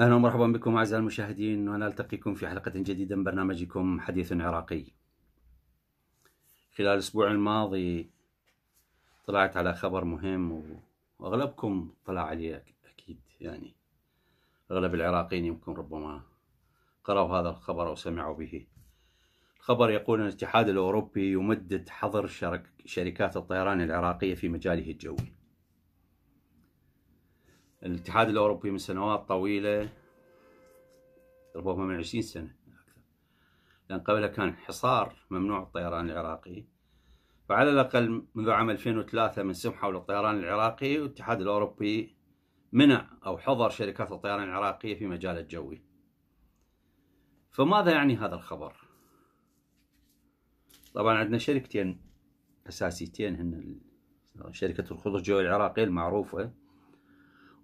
اهلا ومرحبا بكم اعزائي المشاهدين ونلتقيكم في حلقه جديده من برنامجكم حديث عراقي. خلال الاسبوع الماضي طلعت على خبر مهم واغلبكم طلع عليه اكيد يعني أغلب العراقيين يمكن ربما قرأوا هذا الخبر أو سمعوا به الخبر يقول أن الاتحاد الأوروبي يمدد حظر شرك شركات الطيران العراقية في مجاله الجوي الاتحاد الأوروبي من سنوات طويلة ربما من عشرين سنة أكثر لأن قبلها كان حصار ممنوع الطيران العراقي فعلى الأقل منذ عام 2003 من سمحوا للطيران العراقي والاتحاد الأوروبي منع أو حظر شركات الطيران العراقية في مجال الجوي فماذا يعني هذا الخبر؟ طبعا عندنا شركتين أساسيتين هن شركة الخطوط الجوية العراقية المعروفة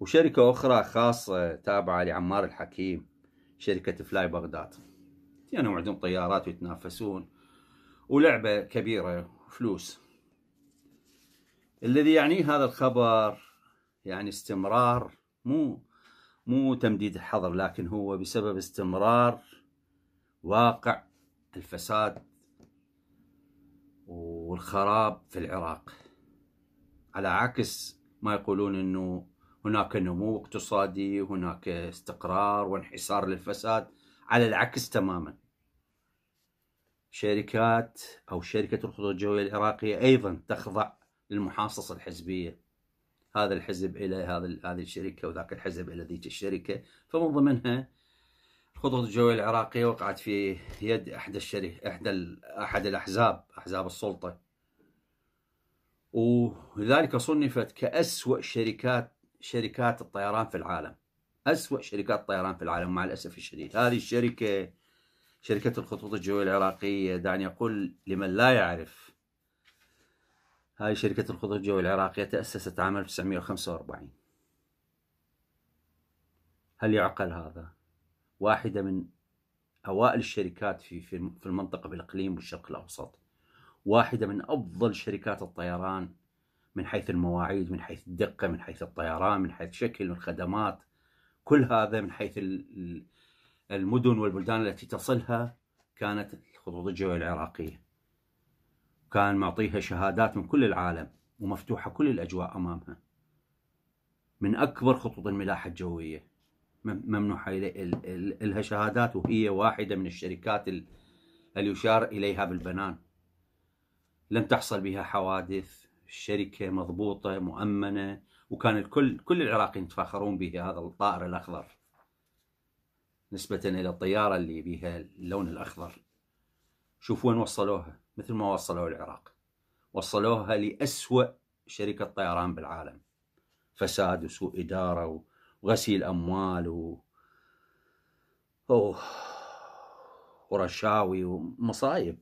وشركة أخرى خاصة تابعة لعمار الحكيم شركة فلاي بغداد يعني عندهم طيارات ويتنافسون ولعبة كبيرة فلوس الذي يعنيه هذا الخبر يعني استمرار مو مو تمديد الحظر لكن هو بسبب استمرار واقع الفساد والخراب في العراق على عكس ما يقولون انه هناك نمو اقتصادي هناك استقرار وانحسار للفساد على العكس تماما شركات او شركه الخطوط الجويه العراقيه ايضا تخضع للمحاصصه الحزبيه هذا الحزب الى هذا هذه الشركه وذاك الحزب الى ذيك الشركه فمن ضمنها الخطوط الجويه العراقيه وقعت في يد احدى الشركه احدى احد الاحزاب احزاب السلطه ولذلك صنفت كأسوأ شركات شركات الطيران في العالم أسوأ شركات الطيران في العالم مع الأسف الشديد هذه الشركة شركة الخطوط الجوية العراقية دعني أقول لمن لا يعرف هاي شركة الخطوط الجوية العراقية تأسست عام 1945 هل يعقل هذا؟ واحدة من أوائل الشركات في في المنطقة بالإقليم والشرق الأوسط واحدة من أفضل شركات الطيران من حيث المواعيد من حيث الدقة من حيث الطيران من حيث شكل الخدمات كل هذا من حيث المدن والبلدان التي تصلها كانت الخطوط الجوية العراقية كان معطيها شهادات من كل العالم ومفتوحة كل الأجواء أمامها من أكبر خطوط الملاحة الجوية ممنوحة لها شهادات وهي واحدة من الشركات اللي يشار إليها بالبنان لم تحصل بها حوادث الشركة مضبوطة مؤمنة وكان الكل كل العراقيين يتفاخرون هذا الطائر الأخضر نسبة إلى الطيارة اللي بها اللون الأخضر شوف وين وصلوها مثل ما وصلوا العراق وصلوها لأسوأ شركة طيران بالعالم فساد وسوء إدارة وغسيل أموال و... أوه. ورشاوي ومصايب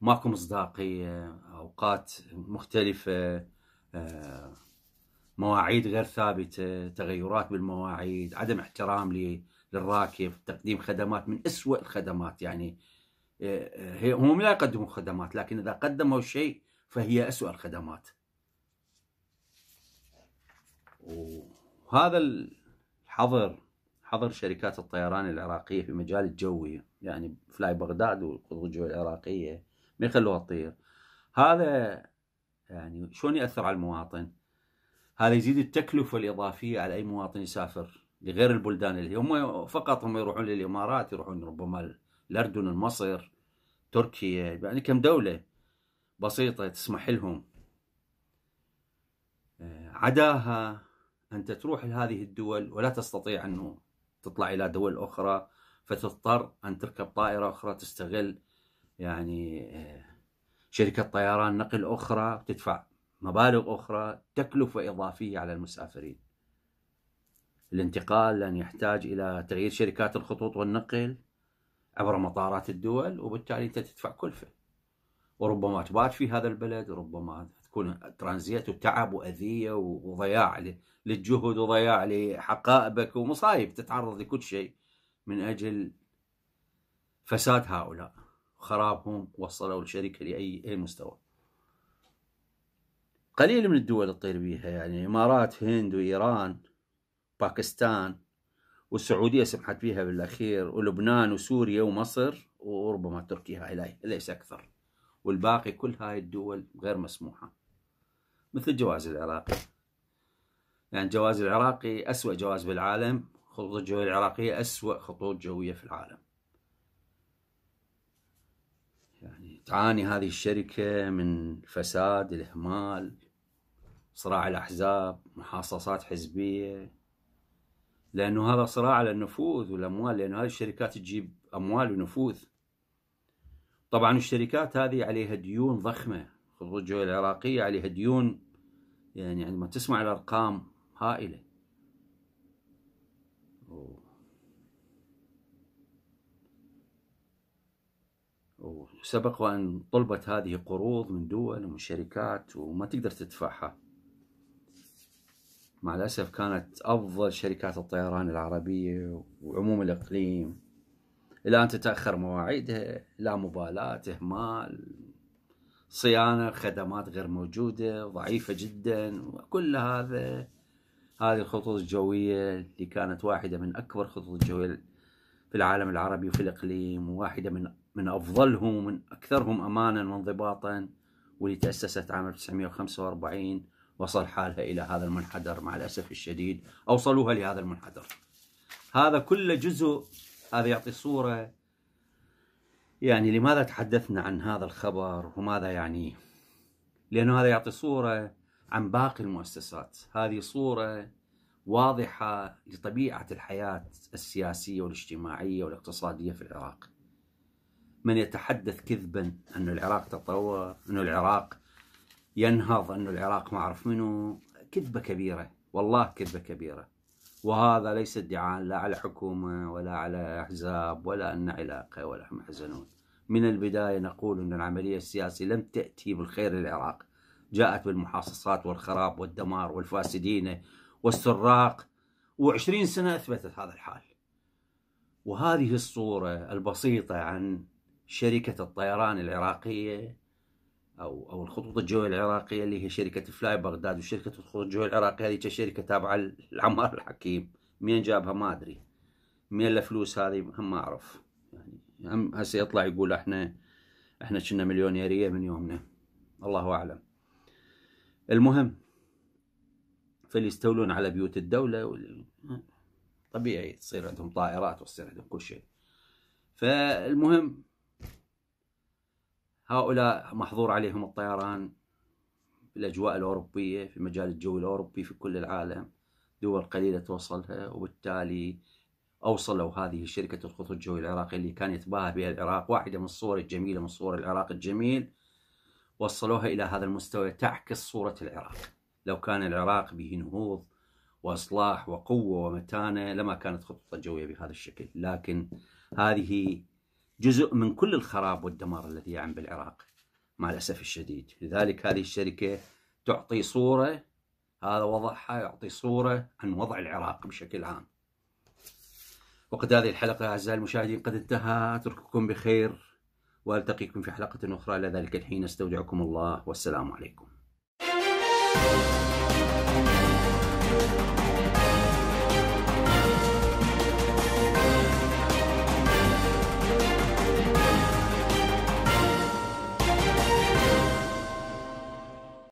ماكو مصداقية أوقات مختلفة آه، مواعيد غير ثابتة تغيرات بالمواعيد عدم احترام للراكب تقديم خدمات من أسوأ الخدمات يعني إيه، هم لا يقدمون خدمات لكن إذا قدموا شيء فهي اسوء الخدمات وهذا الحظر حظر شركات الطيران العراقية في مجال الجوي يعني فلاي بغداد والجو العراقية ما يخلوها تطير هذا يعني شلون يأثر على المواطن هذا يزيد التكلفة الإضافية على أي مواطن يسافر لغير البلدان اللي هم فقط هم يروحون للإمارات يروحون ربما الأردن مصر تركيا يعني كم دولة بسيطة تسمح لهم آه، عداها أنت تروح لهذه الدول ولا تستطيع أنه تطلع إلى دول أخرى فتضطر أن تركب طائرة أخرى تستغل يعني آه، شركة طيران نقل أخرى تدفع مبالغ أخرى تكلفة إضافية على المسافرين الانتقال لن يحتاج إلى تغيير شركات الخطوط والنقل عبر مطارات الدول وبالتالي انت تدفع كلفه وربما تبات في هذا البلد وربما تكون ترانزيت وتعب واذيه وضياع للجهد وضياع لحقائبك ومصايب تتعرض لكل شيء من اجل فساد هؤلاء خرابهم وصلوا الشركه لاي اي مستوى. قليل من الدول تطير بيها يعني الامارات هند وايران باكستان والسعوديه سمحت فيها بالاخير ولبنان وسوريا ومصر وربما تركيا ليس اكثر والباقي كل هاي الدول غير مسموحه مثل الجواز العراقي يعني الجواز العراقي اسوء جواز بالعالم خطوط الجوية العراقية اسوء خطوط جوية في العالم يعني تعاني هذه الشركة من فساد الإهمال صراع الأحزاب محاصصات حزبية لانه هذا صراع على النفوذ والاموال لانه هذه الشركات تجيب اموال ونفوذ طبعا الشركات هذه عليها ديون ضخمه الرجوع العراقيه عليها ديون يعني عندما تسمع الارقام هائله وسبق وأن طلبت هذه قروض من دول ومن شركات وما تقدر تدفعها مع الأسف كانت أفضل شركات الطيران العربية وعموم الإقليم الآن تتأخر مواعيدها لا مبالاة إهمال صيانة خدمات غير موجودة ضعيفة جدا وكل هذا هذه الخطوط الجوية اللي كانت واحدة من أكبر خطوط الجوية في العالم العربي وفي الإقليم وواحدة من من أفضلهم ومن أكثرهم أمانا وانضباطا واللي تأسست عام 1945 وصل حالها إلى هذا المنحدر مع الأسف الشديد أوصلوها لهذا المنحدر هذا كل جزء هذا يعطي صورة يعني لماذا تحدثنا عن هذا الخبر وماذا يعنيه لأنه هذا يعطي صورة عن باقي المؤسسات هذه صورة واضحة لطبيعة الحياة السياسية والاجتماعية والاقتصادية في العراق من يتحدث كذبا أن العراق تطور أن العراق ينهض أن العراق ما أعرف منه كذبة كبيرة والله كذبة كبيرة وهذا ليس ادعاء لا على حكومة ولا على أحزاب ولا أن علاقة ولا هم من البداية نقول أن العملية السياسية لم تأتي بالخير للعراق جاءت بالمحاصصات والخراب والدمار والفاسدين والسراق وعشرين سنة أثبتت هذا الحال وهذه الصورة البسيطة عن شركة الطيران العراقية او او الخطوط الجويه العراقيه اللي هي شركه فلاي بغداد وشركه الخطوط الجويه العراقيه هذه شركه تابعه لعمار الحكيم مين جابها ما ادري مين الفلوس هذه ما اعرف يعني هم هسه يطلع يقول احنا احنا كنا مليونيريه من يومنا الله اعلم المهم فليستولون على بيوت الدوله طبيعي تصير عندهم طائرات وتصير عندهم كل شيء فالمهم هؤلاء محظور عليهم الطيران في الأجواء الأوروبية في مجال الجو الأوروبي في كل العالم دول قليلة توصلها وبالتالي أوصلوا هذه شركة الخطوط الجوي العراقي اللي كان يتباهى بها العراق واحدة من الصور الجميلة من صور العراق الجميل وصلوها إلى هذا المستوى تعكس صورة العراق لو كان العراق به نهوض وإصلاح وقوة ومتانة لما كانت خطوط الجوية بهذا الشكل لكن هذه جزء من كل الخراب والدمار الذي يعم بالعراق مع الأسف الشديد لذلك هذه الشركة تعطي صورة هذا وضعها يعطي صورة عن وضع العراق بشكل عام وقد هذه الحلقة أعزائي المشاهدين قد انتهى أترككم بخير والتقيكم في حلقة أخرى إلى ذلك الحين استودعكم الله والسلام عليكم.